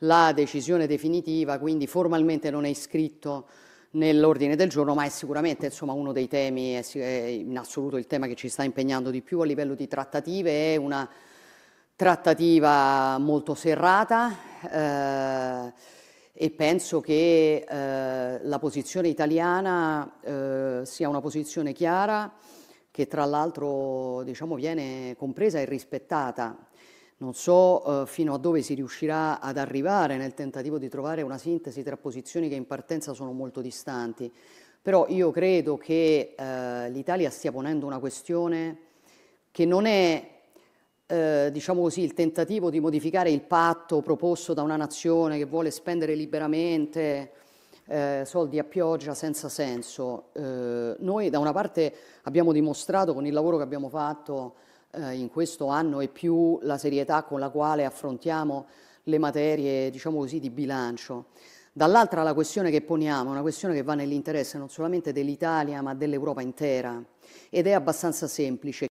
la decisione definitiva, quindi formalmente non è iscritto nell'ordine del giorno, ma è sicuramente insomma, uno dei temi, è, in assoluto il tema che ci sta impegnando di più a livello di trattative, è una trattativa molto serrata eh, e penso che eh, la posizione italiana eh, sia una posizione chiara che tra l'altro diciamo, viene compresa e rispettata. Non so eh, fino a dove si riuscirà ad arrivare nel tentativo di trovare una sintesi tra posizioni che in partenza sono molto distanti, però io credo che eh, l'Italia stia ponendo una questione che non è eh, diciamo così, il tentativo di modificare il patto proposto da una nazione che vuole spendere liberamente eh, soldi a pioggia senza senso. Eh, noi da una parte abbiamo dimostrato con il lavoro che abbiamo fatto eh, in questo anno e più la serietà con la quale affrontiamo le materie, diciamo così, di bilancio. Dall'altra la questione che poniamo è una questione che va nell'interesse non solamente dell'Italia ma dell'Europa intera ed è abbastanza semplice.